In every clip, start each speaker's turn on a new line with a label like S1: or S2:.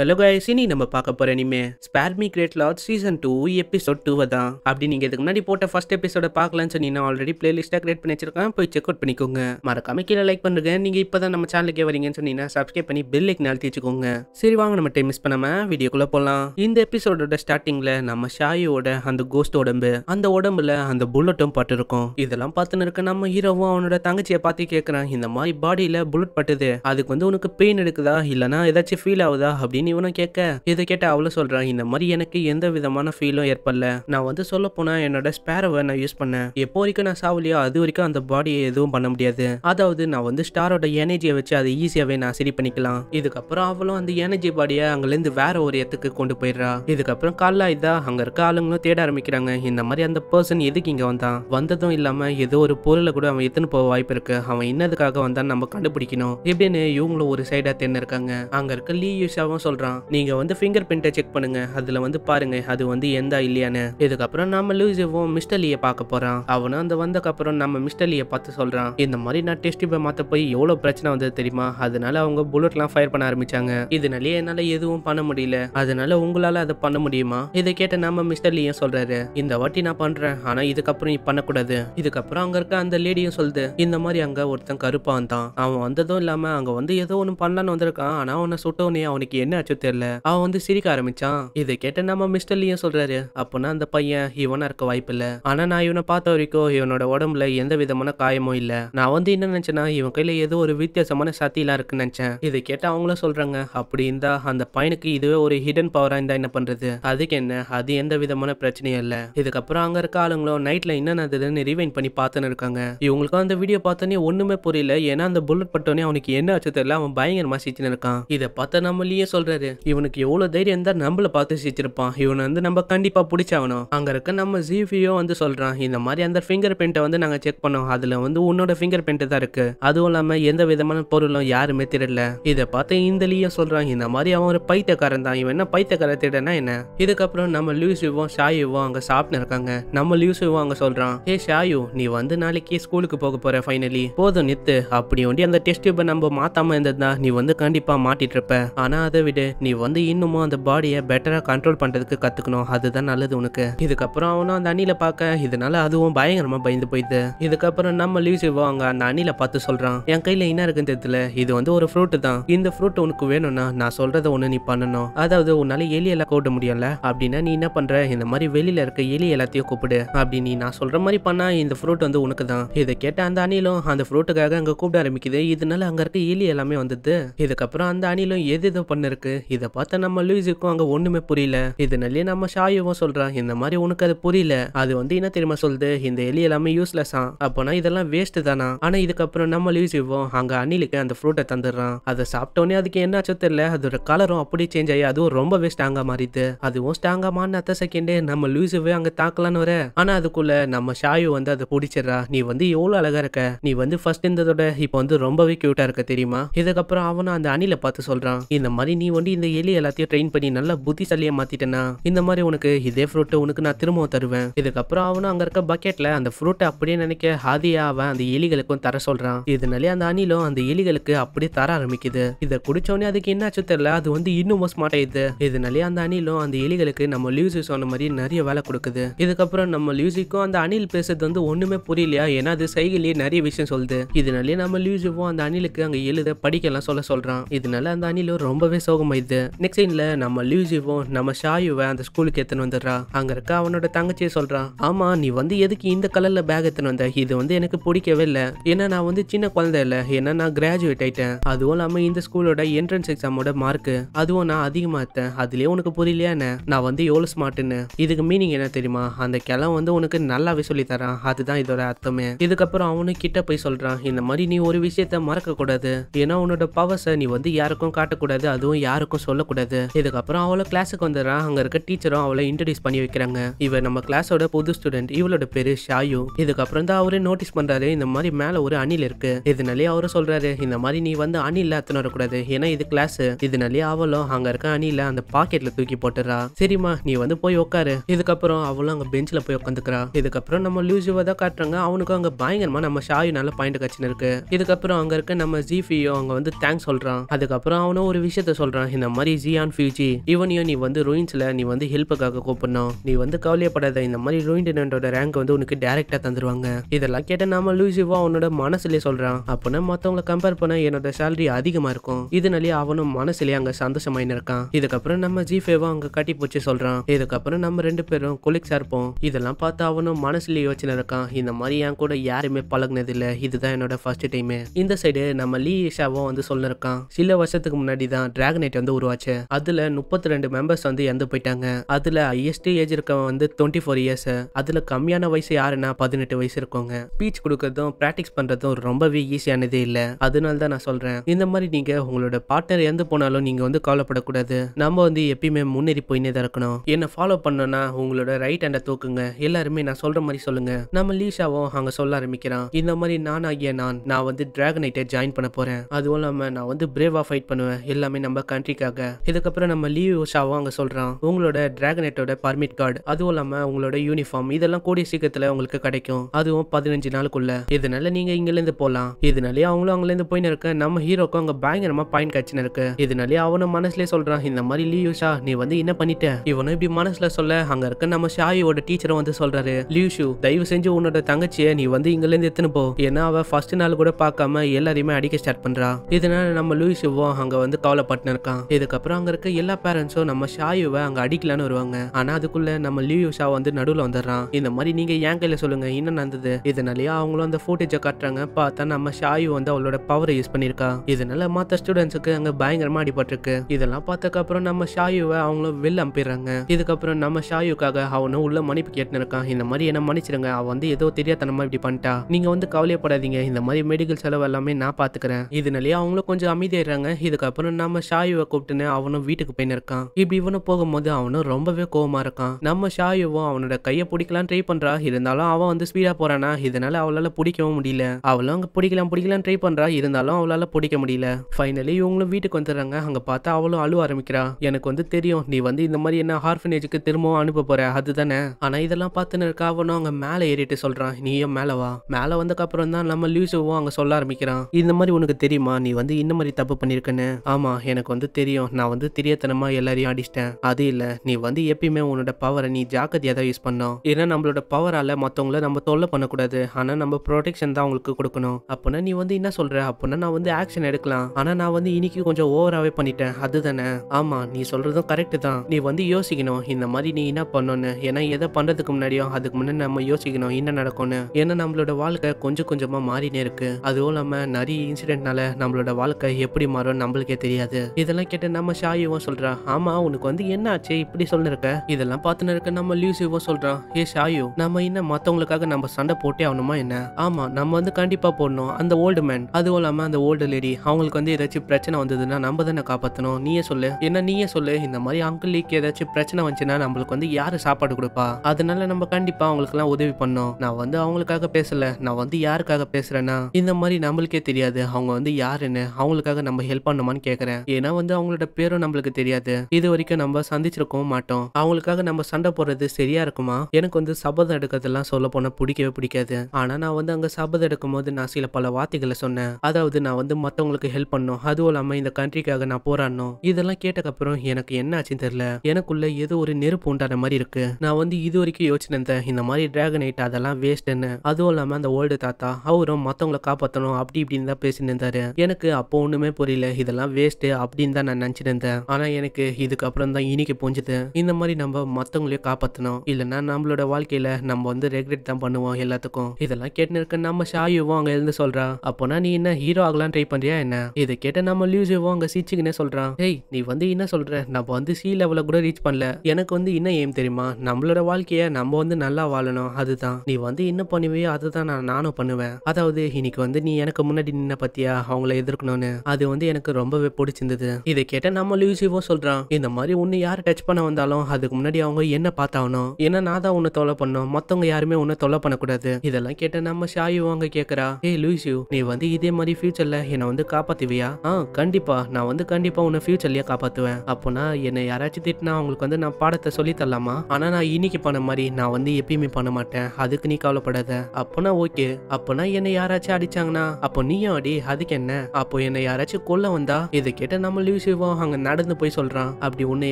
S1: hello guys நம்ம பார்க்க போற இனிமே spare me great lord season two episode two தான் அப்படி நீங்க இதுக்கு முன்னாடி போட்ட ஃபர்ஸ்ட் எபிசோட பார்க்கலன்னு சொன்னீங்க ஆல்ரெடி பிளேலிஸ்டா கிரியேட் பண்ணி வச்சிருக்கேன் போய் செக் அவுட் பண்ணிக்கோங்க மறக்காம கீழே லைக் பண்ணுங்க நீங்க இப்பதான் நம்ம சேனலுக்கே வரீங்கன்னு சொன்னீங்கன்னா சப்ஸ்கிரைப் பண்ணி பெல் லைக் நாள் வச்சுக்கோங்க சரி வாங்க நம்ம டைம் மிஸ் பண்ணாம வீடியோக்குள்ள போலாம் இந்த எபிசோடோட ஸ்டார்டிங்ல நம்ம ஷாயோட அந்த கோஸ்ட் உடம்பு அந்த உடம்புல அந்த புல்லட்டும் பட்டு இருக்கும் இதெல்லாம் பார்த்துன்னு இருக்க நம்ம ஹீரோவும் அவனோட தங்கச்சியை பார்த்து கேட்கறான் இந்த மாதிரி பாடியில புல்லட் பட்டுது அதுக்கு வந்து உனக்கு பெயின் எடுக்குதா இல்லனா ஏதாச்சும் ஃபீல் ஆகுதா அப்படின்னு அப்படின்னு இவனும் கேட்க இதை கேட்ட அவளும் சொல்றான் இந்த மாதிரி எனக்கு எந்த விதமான ஃபீலும் ஏற்படல நான் வந்து சொல்ல போனா என்னோட ஸ்பேரவை நான் யூஸ் பண்ணேன் எப்போ வரைக்கும் நான் சாவலையோ அது வரைக்கும் அந்த பாடியை எதுவும் பண்ண முடியாது அதாவது நான் வந்து ஸ்டாரோட எனர்ஜியை வச்சு அதை ஈஸியாவே நான் சரி பண்ணிக்கலாம் இதுக்கப்புறம் அவளும் அந்த எனர்ஜி பாடியை இருந்து வேற ஒரு இடத்துக்கு கொண்டு போயிடுறா இதுக்கப்புறம் காலா இதா அங்க இருக்க ஆளுங்களும் தேட ஆரம்பிக்கிறாங்க இந்த மாதிரி அந்த பர்சன் எதுக்கு இங்க வந்தான் வந்ததும் இல்லாம ஏதோ ஒரு பொருளை கூட அவன் எத்தனை போக வாய்ப்பு இருக்கு அவன் என்னதுக்காக வந்தான்னு நம்ம கண்டுபிடிக்கணும் இப்படின்னு இவங்களும் ஒரு சைடா தென்னு இருக்காங்க அங்க இருக்க லீ யூஷாவும் சொல்கிறான் நீங்கள் வந்து ஃபிங்கர் பிரிண்டை செக் பண்ணுங்க அதில் வந்து பாருங்க அது வந்து எந்த இல்லையான்னு இதுக்கப்புறம் நம்ம லூசிவோ மிஸ்டர் பார்க்க போகிறான் அவனும் அந்த வந்தக்கப்புறம் நம்ம மிஸ்டர் பார்த்து சொல்கிறான் இந்த மாதிரி நான் டெஸ்ட் டியூபை மாற்ற போய் எவ்வளோ பிரச்சனை வந்தது தெரியுமா அதனால அவங்க புல்லட்லாம் ஃபயர் பண்ண ஆரம்பிச்சாங்க இதனாலேயே என்னால் எதுவும் பண்ண முடியல அதனால உங்களால் அதை பண்ண முடியுமா இதை கேட்ட நம்ம மிஸ்டர் லீயும் இந்த வாட்டி நான் பண்ணுறேன் ஆனால் இதுக்கப்புறம் நீ பண்ணக்கூடாது இதுக்கப்புறம் அங்கே இருக்க அந்த லேடியும் சொல்லுது இந்த மாதிரி அங்கே ஒருத்தன் கருப்பான் தான் அவன் வந்ததும் இல்லாமல் அங்கே வந்து ஏதோ ஒன்று பண்ணலான்னு வந்திருக்கான் ஆனால் அவனை சுட்டவனே அவனுக்கு என்ன ஆச்சோ தெரியல அவன் வந்து சிரிக்க ஆரம்பிச்சான் இதை கேட்ட நம்ம மிஸ்டர் லியும் சொல்றாரு அப்பனா அந்த பையன் இவனா இருக்க வாய்ப்பு இல்ல ஆனா நான் இவனை பார்த்த வரைக்கும் இவனோட உடம்புல எந்த விதமான காயமும் இல்ல நான் வந்து என்ன நினைச்சேன்னா இவன் கையில ஏதோ ஒரு வித்தியாசமான எல்லாம் இருக்குன்னு நினைச்சேன் இதை கேட்ட அவங்களும் சொல்றாங்க அப்படி இருந்தா அந்த பையனுக்கு இதுவே ஒரு ஹிடன் பவரா இருந்தா என்ன பண்றது அதுக்கு என்ன அது எந்த விதமான பிரச்சனையும் இல்ல இதுக்கப்புறம் அங்க இருக்க ஆளுங்களும் நைட்ல என்ன நடந்ததுன்னு ரிவைன் பண்ணி பார்த்துன்னு இருக்காங்க இவங்களுக்கும் அந்த வீடியோ பார்த்தோன்னே ஒண்ணுமே புரியல ஏன்னா அந்த புல்லட் பட்டோன்னே அவனுக்கு என்ன ஆச்சு தெரியல அவன் பயங்கரமா சிச்சுன்னு இருக்கான் இதை பார்த்த நம்மளையே சொல்ற சொல்றாரு இவனுக்கு எவ்வளவு தைரியம் இருந்தா நம்மள பார்த்து சிரிச்சிருப்பான் இவனை வந்து நம்ம கண்டிப்பா பிடிச்சாகணும் அங்க இருக்க நம்ம ஜிபியோ வந்து சொல்றான் இந்த மாதிரி அந்த ஃபிங்கர் பிரிண்டை வந்து நாங்க செக் பண்ணோம் அதுல வந்து உன்னோட ஃபிங்கர் பிரிண்ட் தான் இருக்கு அதுவும் இல்லாம எந்த விதமான பொருளும் யாருமே திருடல இதை பார்த்து இந்த சொல்றான் இந்த மாதிரி அவன் ஒரு பைத்தியக்காரன் தான் இவன் என்ன பைத்தியக்கார திருடனா என்ன இதுக்கப்புறம் நம்ம லியூசிவும் ஷாயுவும் அங்க சாப்பிட்டு இருக்காங்க நம்ம லியூசிவும் அங்க சொல்றான் ஏ ஷாயு நீ வந்து நாளைக்கு ஸ்கூலுக்கு போக போற ஃபைனலி போதும் நித்து அப்படி ஒண்டி அந்த டெஸ்ட் டியூபை நம்ம மாத்தாம இருந்ததுதான் நீ வந்து கண்டிப்பா மாட்டிட்டு இருப்ப ஆனா அதை விட போயிட்டு நீ வந்து இன்னமும் அந்த பாடியை பெட்டராக கண்ட்ரோல் பண்ணுறதுக்கு கற்றுக்கணும் அதுதான் நல்லது உனக்கு இதுக்கப்புறம் அவனும் அந்த அணில பார்க்க இதனால அதுவும் பயங்கரமாக பயந்து போயிடுது இதுக்கப்புறம் நம்ம லீவ் செய்வாங்க அந்த அணில பார்த்து சொல்கிறான் என் கையில் என்ன இருக்குன்னு தெரியல இது வந்து ஒரு ஃப்ரூட் தான் இந்த ஃப்ரூட் உனக்கு வேணும்னா நான் சொல்கிறத ஒன்று நீ பண்ணணும் அதாவது உன்னால எலியெல்லாம் கூப்பிட முடியல அப்படின்னா நீ என்ன பண்ணுற இந்த மாதிரி வெளியில் இருக்க எலி எல்லாத்தையும் கூப்பிடு அப்படி நீ நான் சொல்கிற மாதிரி பண்ணால் இந்த ஃப்ரூட் வந்து உனக்கு தான் இதை கேட்ட அந்த அணிலும் அந்த ஃப்ரூட்டுக்காக அங்கே கூப்பிட ஆரம்பிக்குது இதனால அங்கே இருக்க எலி எல்லாமே வந்தது இதுக்கப்புறம் அந்த அணிலும் எது எது பண்ணிருக்கு சொல்றாரு இதை பார்த்த நம்ம லூயிஸுக்கும் அங்க ஒண்ணுமே புரியல நல்லே நம்ம ஷாயுவும் சொல்றான் இந்த மாதிரி உனக்கு அது புரியல அது வந்து என்ன தெரியுமா சொல்லுது இந்த எலி எல்லாமே யூஸ்லெஸ் அப்பனா இதெல்லாம் வேஸ்ட் தானா ஆனா இதுக்கப்புறம் நம்ம லூயிஸுவும் அங்க அணிலுக்கு அந்த ஃப்ரூட்டை தந்துடுறான் அதை சாப்பிட்டோன்னே அதுக்கு என்னாச்சோ தெரியல அதோட கலரும் அப்படி சேஞ்ச் ஆகி அதுவும் ரொம்பவே ஸ்ட்ராங்கா மாறிது அதுவும் ஸ்ட்ராங்கா மாறின அத்த செகண்டே நம்ம லூயிஸுவே அங்க தாக்கலான்னு வர ஆனா அதுக்குள்ள நம்ம ஷாயு வந்து அதை பிடிச்சிடறா நீ வந்து எவ்வளவு அழகா இருக்க நீ வந்து ஃபர்ஸ்ட் இருந்ததோட இப்போ வந்து ரொம்பவே கியூட்டா இருக்க தெரியுமா இதுக்கப்புறம் அவனும் அந்த அணில பார்த்து சொல்றான் இந்த மாதிரி நீ கொண்டு இந்த எலி எல்லாத்தையும் ட்ரெயின் பண்ணி நல்லா புத்திசாலியாக மாற்றிட்டேன்னா இந்த மாதிரி உனக்கு இதே ஃப்ரூட் உனக்கு நான் திரும்பவும் தருவேன் இதுக்கப்புறம் அவனும் அங்கே இருக்க பக்கெட்டில் அந்த ஃப்ரூட்டை அப்படியே நினைக்க ஹாதியாக அவன் அந்த எலிகளுக்கும் தர சொல்கிறான் இதனாலே அந்த அணிலும் அந்த எலிகளுக்கு அப்படியே தர ஆரம்பிக்குது இதை குடிச்சோடனே அதுக்கு என்னாச்சு தெரியல அது வந்து இன்னும் மோசமாட்டையுது இதனாலே அந்த அணிலும் அந்த எலிகளுக்கு நம்ம லியூசி சொன்ன மாதிரி நிறைய வேலை கொடுக்குது இதுக்கப்புறம் நம்ம லியூசிக்கும் அந்த அணில் பேசுறது வந்து ஒன்றுமே புரியலையா ஏன்னா அது சைகிலேயே நிறைய விஷயம் சொல்லுது இதனாலே நம்ம லியூசிவும் அந்த அணிலுக்கு அங்கே எழுத படிக்கலாம் சொல்ல சொல்கிறான் இதனால அந்த அணிலும் ரொம்பவே சோகம் ஞாபகம் இது நெக்ஸ்ட் சீன்ல நம்ம லியூசிவும் நம்ம ஷாயுவை அந்த ஸ்கூலுக்கு எத்தனை வந்துடுறா அங்க இருக்க அவனோட தங்கச்சியை சொல்றான் ஆமா நீ வந்து எதுக்கு இந்த கலர்ல பேக் எத்தனை வந்த இது வந்து எனக்கு பிடிக்கவே இல்லை ஏன்னா நான் வந்து சின்ன குழந்தை இல்ல ஏன்னா நான் கிராஜுவேட் ஆயிட்டேன் அதுவும் இல்லாம இந்த ஸ்கூலோட என்ட்ரன்ஸ் எக்ஸாமோட மார்க் அதுவும் நான் அதிகமா எடுத்தேன் அதுலயே உனக்கு புரியலையா என்ன நான் வந்து எவ்வளவு ஸ்மார்ட்னு இதுக்கு மீனிங் என்ன தெரியுமா அந்த கிளம் வந்து உனக்கு நல்லாவே சொல்லி தரான் அதுதான் இதோட அர்த்தமே இதுக்கப்புறம் அவனு கிட்ட போய் சொல்றான் இந்த மாதிரி நீ ஒரு விஷயத்த மறக்க கூடாது ஏன்னா உன்னோட பவர்ஸை நீ வந்து யாருக்கும் காட்டக்கூடாது அதுவும் யார் யாருக்கும் சொல்லக்கூடாது இதுக்கப்புறம் அவளை கிளாஸுக்கு வந்துடுறான் அங்க இருக்க டீச்சரும் அவளை இன்ட்ரடியூஸ் பண்ணி வைக்கிறாங்க இவ நம்ம கிளாஸோட புது ஸ்டூடெண்ட் இவளோட பேரு ஷாயு இதுக்கப்புறம் தான் அவரே நோட்டீஸ் பண்றாரு இந்த மாதிரி மேல ஒரு அணில் இருக்கு இதனாலே அவரு சொல்றாரு இந்த மாதிரி நீ வந்து அணில் அத்தனை வரக்கூடாது ஏன்னா இது கிளாஸ் இதனாலே அவளும் அங்க இருக்க அணில அந்த பாக்கெட்ல தூக்கி போட்டுறா சரிம்மா நீ வந்து போய் உட்காரு இதுக்கப்புறம் அவளும் அங்க பெஞ்சில் போய் உட்காந்துக்கிறா இதுக்கப்புறம் நம்ம லூசுவை தான் காட்டுறாங்க அவனுக்கும் அங்க பயங்கரமா நம்ம ஷாயு நல்ல பாயிண்ட் கட்சின்னு இருக்கு இதுக்கப்புறம் அங்க இருக்க நம்ம ஜிபியோ அவங்க வந்து தேங்க்ஸ் சொல்றான் அதுக்கப்புறம் அவனும் ஒரு விஷயத்த சொல்றான் இந்த மாதிரி ஜியான் ஃபியூஜி இவனையும் நீ வந்து ரோயின்ஸில் நீ வந்து ஹெல்ப்புக்காக கூப்பிடணும் நீ வந்து கவலையப்படாத இந்த மாதிரி ரோயின்டனோட ரேங்க் வந்து உனக்கு டேரெக்டாக தந்துருவாங்க இதெல்லாம் கேட்ட நாம லூசிவா அவனோட மனசுலேயே சொல்றான் அப்படின்னா மற்றவங்களை கம்பேர் பண்ண என்னோட சேலரி அதிகமாக இருக்கும் இதனாலேயே அவனும் மனசுலயே அங்கே சந்தோஷமாயின்னு இருக்கான் இதுக்கப்புறம் நம்ம ஜிஃபேவா அங்கே கட்டி போச்சு சொல்கிறான் இதுக்கப்புறம் நம்ம ரெண்டு பேரும் கொலிக்ஸாக இருப்போம் இதெல்லாம் பார்த்து அவனும் மனசுலேயே யோசனை இருக்கான் இந்த மாதிரி என் கூட யாருமே பழகினதில்லை இதுதான் என்னோட ஃபர்ஸ்ட் டைமு இந்த சைடு நம்ம லீ ஈஷாவும் வந்து சொல்லிருக்கான் சில வருஷத்துக்கு முன்னாடி தான் டிராகன் சைட் வந்து உருவாச்சு அதுல முப்பத்தி ரெண்டு மெம்பர்ஸ் வந்து இறந்து போயிட்டாங்க அதுல ஹையஸ்ட் ஏஜ் இருக்கவன் வந்து டுவெண்ட்டி ஃபோர் இயர்ஸ் அதுல கம்மியான வயசு யாருன்னா பதினெட்டு வயசு இருக்கவங்க ஸ்பீச் கொடுக்கறதும் ப்ராக்டிஸ் பண்றதும் ரொம்பவே ஈஸியானதே இல்லை அதனால தான் நான் சொல்றேன் இந்த மாதிரி நீங்க உங்களோட பார்ட்னர் இறந்து போனாலும் நீங்க வந்து கவலைப்படக்கூடாது நம்ம வந்து எப்பயுமே முன்னேறி போயினே தான் இருக்கணும் என்ன ஃபாலோ பண்ணனா உங்களோட ரைட் ஹேண்டை தூக்குங்க எல்லாருமே நான் சொல்ற மாதிரி சொல்லுங்க நம்ம லீஷாவும் அங்க சொல்ல ஆரம்பிக்கிறான் இந்த மாதிரி நான் ஆகிய நான் நான் வந்து டிராகனைட்டை ஜாயின் பண்ண போறேன் அதுவும் இல்லாம நான் வந்து பிரேவா ஃபைட் பண்ணுவேன் எல்லாமே நம்ம கண் கண்ட்ரிக்காக இதுக்கப்புறம் நம்ம லீவ் ஷாவும் அங்கே சொல்கிறான் உங்களோட டிராகனெட்டோட பர்மிட் கார்டு அதுவும் இல்லாமல் உங்களோட யூனிஃபார்ம் இதெல்லாம் கூடிய சீக்கிரத்தில் உங்களுக்கு கிடைக்கும் அதுவும் பதினஞ்சு நாளுக்குள்ள இதனால நீங்க இங்கிலேருந்து போகலாம் இதனாலே அவங்களும் அங்கேருந்து போயின்னு இருக்க நம்ம ஹீரோக்கும் அங்கே பயங்கரமா பாயிண்ட் கட்சினு இருக்கு இதனாலே அவனும் மனசுலேயே சொல்கிறான் இந்த மாதிரி லீவ் ஷா நீ வந்து என்ன பண்ணிட்ட இவனும் இப்படி மனசுல சொல்ல அங்க இருக்க நம்ம ஷாயோட டீச்சரும் வந்து சொல்றாரு ஷூ தயவு செஞ்சு உன்னோட தங்கச்சியை நீ வந்து இங்கிலேருந்து எத்தனை போ ஏன்னா அவள் ஃபர்ஸ்ட் நாள் கூட பார்க்காம எல்லாரையுமே அடிக்க ஸ்டார்ட் பண்றா இதனால நம்ம லூயிஷுவும் அங்க வந்து கவலைப்பட்டு இருக்கா இருக்கான் இதுக்கப்புறம் அங்க இருக்க எல்லா பேரண்ட்ஸும் நம்ம ஷாயுவை அங்க அடிக்கலான்னு வருவாங்க ஆனா அதுக்குள்ள நம்ம லியூ ஷா வந்து நடுவுல வந்துடுறான் இந்த மாதிரி நீங்க என் கையில சொல்லுங்க என்ன நடந்தது இதனாலயே அவங்களும் அந்த ஃபோட்டேஜை காட்டுறாங்க பார்த்தா நம்ம ஷாயு வந்து அவளோட பவரை யூஸ் பண்ணிருக்கா இதனால மத்த ஸ்டூடெண்ட்ஸுக்கு அங்க பயங்கரமா அடிபட்டிருக்கு இதெல்லாம் அப்புறம் நம்ம ஷாயுவை அவங்களும் வெளில அனுப்பிடுறாங்க இதுக்கப்புறம் நம்ம ஷாயுக்காக அவனும் உள்ள மன்னிப்பு கேட்டுருக்கான் இந்த மாதிரி என்ன மன்னிச்சிருங்க அவன் வந்து ஏதோ தெரியாதனமா இப்படி பண்ணிட்டா நீங்க வந்து கவலையப்படாதீங்க இந்த மாதிரி மெடிக்கல் செலவு எல்லாமே நான் பாத்துக்கிறேன் இதனாலயே அவங்களும் கொஞ்சம் அமைதியாயிடுறாங்க இதுக்கப்புறம் நம்ம ஷாயு ஷாயுவை கூப்பிட்டுன்னு அவனும் வீட்டுக்கு போயின்னு இருக்கான் இப்படி இவனும் போகும்போது அவனும் ரொம்பவே கோவமா இருக்கான் நம்ம ஷாயுவும் அவனோட கையை பிடிக்கலாம் ட்ரை பண்றா இருந்தாலும் அவன் வந்து ஸ்பீடா போறானா இதனால அவளால பிடிக்கவும் முடியல அவளும் அங்க பிடிக்கலாம் பிடிக்கலாம் ட்ரை பண்றா இருந்தாலும் அவளால பிடிக்க முடியல ஃபைனலி இவங்களும் வீட்டுக்கு வந்துடுறாங்க அங்க பார்த்தா அவளும் அழுவ ஆரம்பிக்கிறா எனக்கு வந்து தெரியும் நீ வந்து இந்த மாதிரி என்ன ஹார்ஃபனேஜுக்கு திரும்பவும் அனுப்ப போற அதுதானே ஆனா இதெல்லாம் பார்த்துன்னு இருக்கா அவனும் அங்க மேலே ஏறிட்டு சொல்றான் நீயும் மேலே வா மேலே வந்ததுக்கு அப்புறம் தான் நம்ம லியூசுவும் அங்க சொல்ல ஆரம்பிக்கிறான் இந்த மாதிரி உனக்கு தெரியுமா நீ வந்து இந்த மாதிரி தப்பு பண்ணிருக்கேன்னு ஆமா எனக்கு வந்து தெரியும் நான் வந்து தெரியத்தனமாக எல்லாரையும் அடிச்சிட்டேன் அது இல்லை நீ வந்து எப்பயுமே உன்னோட பவரை நீ ஜாக்கிரதையாக தான் யூஸ் பண்ணோம் ஏன்னா நம்மளோட பவரால் மற்றவங்கள நம்ம தொல்லை பண்ணக்கூடாது ஆனால் நம்ம ப்ரொடெக்ஷன் தான் அவங்களுக்கு கொடுக்கணும் அப்பனா நீ வந்து என்ன சொல்கிற அப்பனா நான் வந்து ஆக்ஷன் எடுக்கலாம் ஆனால் நான் வந்து இன்னைக்கு கொஞ்சம் ஓவராகவே பண்ணிட்டேன் அதுதானே ஆமாம் நீ சொல்கிறதும் கரெக்டு தான் நீ வந்து யோசிக்கணும் இந்த மாதிரி நீ என்ன பண்ணணும்னு ஏன்னா எதை பண்ணுறதுக்கு முன்னாடியோ அதுக்கு முன்னாடி நம்ம யோசிக்கணும் என்ன நடக்கும்னு ஏன்னா நம்மளோட வாழ்க்கை கொஞ்சம் கொஞ்சமாக மாறினே இருக்கு அதுவும் இல்லாமல் நிறைய இன்சிடென்ட்னால நம்மளோட வாழ்க்கை எப்படி மாறும் நம்மளுக்கே தெரியாது இத இதெல்லாம் கேட்டு நம்ம ஷாயுவும் சொல்றான் ஆமா உனக்கு வந்து என்ன ஆச்சு இப்படி சொல்லிருக்க இதெல்லாம் பார்த்துன்னு இருக்க நம்ம லியூசிவும் சொல்றான் ஏ ஷாயு நம்ம என்ன மற்றவங்களுக்காக நம்ம சண்டை போட்டே ஆகணுமா என்ன ஆமா நம்ம வந்து கண்டிப்பா போடணும் அந்த ஓல்டு மேன் அதுவும் இல்லாம அந்த ஓல்டு லேடி அவங்களுக்கு வந்து ஏதாச்சும் பிரச்சனை வந்ததுன்னா நம்ம தானே காப்பாற்றணும் நீயே சொல்லு என்ன நீயே சொல்லு இந்த மாதிரி லீக் ஏதாச்சும் பிரச்சனை வந்துச்சுன்னா நம்மளுக்கு வந்து யாரு சாப்பாடு கொடுப்பா அதனால நம்ம கண்டிப்பாக எல்லாம் உதவி பண்ணோம் நான் வந்து அவங்களுக்காக பேசலை நான் வந்து யாருக்காக பேசுகிறேன்னா இந்த மாதிரி நம்மளுக்கே தெரியாது அவங்க வந்து யாருன்னு அவங்களுக்காக நம்ம ஹெல்ப் பண்ணுமான்னு கேட்குறேன் ஏன்னா வந்து அவங்களோட பேரும் நம்மளுக்கு தெரியாது இது வரைக்கும் நம்ம சந்திச்சிருக்கவும் மாட்டோம் அவங்களுக்காக நம்ம சண்டை போடுறது சரியா இருக்குமா எனக்கு வந்து சபதம் எடுக்கிறதெல்லாம் சொல்ல போனா பிடிக்கவே பிடிக்காது ஆனா நான் வந்து அங்க சபதம் எடுக்கும் போது நான் சில பல வார்த்தைகளை சொன்னேன் அதாவது நான் வந்து மத்தவங்களுக்கு ஹெல்ப் பண்ணும் அதுவும் இல்லாம இந்த கண்ட்ரிக்காக நான் போராடணும் இதெல்லாம் கேட்டக்கப்புறம் எனக்கு என்ன ஆச்சுன்னு தெரியல எனக்குள்ள ஏதோ ஒரு நெருப்பு உண்டான மாதிரி இருக்கு நான் வந்து இது வரைக்கும் யோசிச்சிருந்தேன் இந்த மாதிரி டிராகன் ஐட் அதெல்லாம் வேஸ்ட்னு அதுவும் இல்லாம அந்த ஓல்டு தாத்தா அவரும் மத்தவங்களை காப்பாற்றணும் அப்படி இப்படின்னு தான் பேசிட்டு இருந்தாரு எனக்கு அப்போ ஒண்ணுமே புரியல இதெல்லாம் வேஸ்ட் அப்படின்னு அப்படின்னு தான் நான் நினச்சிட்டு இருந்தேன் ஆனால் எனக்கு இதுக்கப்புறம் தான் இனிக்கு புரிஞ்சுது இந்த மாதிரி நம்ம மத்தவங்களையும் காப்பாற்றணும் இல்லைன்னா நம்மளோட வாழ்க்கையில் நம்ம வந்து ரெக்ரெட் தான் பண்ணுவோம் எல்லாத்துக்கும் இதெல்லாம் கேட்டுன்னு இருக்க நம்ம ஷாயுவோ அங்கே இருந்து சொல்றான் அப்போனா நீ என்ன ஹீரோ ஆகலாம் ட்ரை பண்ணுறியா என்ன இதை கேட்ட நம்ம லியூசிவும் அங்கே சிச்சுக்குன்னே சொல்கிறான் ஹேய் நீ வந்து என்ன சொல்கிற நம்ம வந்து சி லெவலில் கூட ரீச் பண்ணல எனக்கு வந்து என்ன ஏம் தெரியுமா நம்மளோட வாழ்க்கையை நம்ம வந்து நல்லா வாழணும் அதுதான் நீ வந்து என்ன பண்ணுவியோ அதுதான் நான் நானும் பண்ணுவேன் அதாவது இன்னைக்கு வந்து நீ எனக்கு முன்னாடி நின்ன பத்தியா அவங்கள எதிர்க்கணும்னு அது வந்து எனக்கு ரொம்பவே பிடிச்சிருந்தது இதை கேட்ட நம்ம லூசிவும் சொல்றான் இந்த மாதிரி உன்னை யார் டச் பண்ண வந்தாலும் அதுக்கு முன்னாடி அவங்க என்ன பார்த்தாவணும் என்ன நான் தான் உன்னை தொலை பண்ணும் மத்தவங்க யாருமே உன்னை தொலை பண்ணக்கூடாது இதெல்லாம் கேட்ட நம்ம ஷாயு அவங்க கேக்குறா ஏ லூசியூ நீ வந்து இதே மாதிரி ஃபியூச்சர்ல என்னை வந்து காப்பாத்துவியா ஆ கண்டிப்பா நான் வந்து கண்டிப்பா உன்னை ஃபியூச்சர்லயே காப்பாத்துவேன் அப்போனா என்னை யாராச்சும் திட்டினா அவங்களுக்கு வந்து நான் பாடத்தை சொல்லி தரலாமா ஆனா நான் இன்னைக்கு பண்ண மாதிரி நான் வந்து எப்பயுமே பண்ண மாட்டேன் அதுக்கு நீ கவலைப்படாத அப்போனா ஓகே அப்போனா என்னை யாராச்சும் அடிச்சாங்கன்னா அப்போ நீயும் அடி அதுக்கு என்ன அப்போ என்னை யாராச்சும் கொல்ல வந்தா இதை கேட்ட நம்ம விஷயமும் அங்க நடந்து போய் சொல்றான் அப்படி உன்னை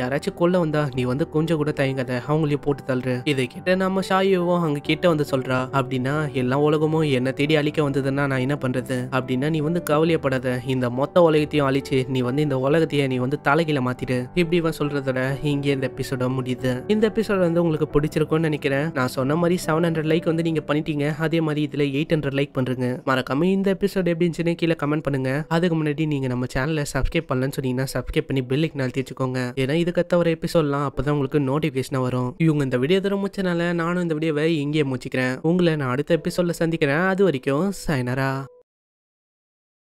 S1: யாராச்சும் கொல்ல வந்தா நீ வந்து கொஞ்சம் கூட தயங்காத அவங்களையும் போட்டு தள்ளுற இதை கிட்ட நம்ம ஷாயுவும் அங்க கிட்ட வந்து சொல்றா அப்படின்னா எல்லா உலகமும் என்ன தேடி அழிக்க வந்ததுன்னா நான் என்ன பண்றது அப்படின்னா நீ வந்து கவலையப்படாத இந்த மொத்த உலகத்தையும் அழிச்சு நீ வந்து இந்த உலகத்தைய நீ வந்து தலைகீழ மாத்திடு இப்படி சொல்றதோட இங்கே இந்த எபிசோட முடியுது இந்த எபிசோட வந்து உங்களுக்கு பிடிச்சிருக்கும்னு நினைக்கிறேன் நான் சொன்ன மாதிரி செவன் ஹண்ட்ரட் லைக் வந்து நீங்க பண்ணிட்டீங்க அதே மாதிரி இதுல எயிட் ஹண்ட்ரட் லைக் பண்றீங்க மறக்காம இந்த எபிசோட் எப்படி இருந்துச்சுன்னு கீழே கமெண்ட் பண்ணுங்க அதுக்கு முன்னாடி நீங்க நம்ம சேனலை சப்ஸ்கிரைப் பண்ணலன்னு சொல்லி அப்படின்னா சப்ஸ்கிரைப் பண்ணி பெல்லுக்கு நாழ்த்தி வச்சுக்கோங்க ஏன்னா இதுக்கத்த ஒரு எபிசோட்லாம் அப்போதான் உங்களுக்கு நோட்டிஃபிகேஷனாக வரும் இவங்க இந்த வீடியோ தூரம் முடிச்சனால நானும் இந்த வீடியோவை இங்கேயே முடிச்சுக்கிறேன் உங்களை நான் அடுத்த எபிசோட்ல சந்திக்கிறேன் அது வரைக்கும் சைனரா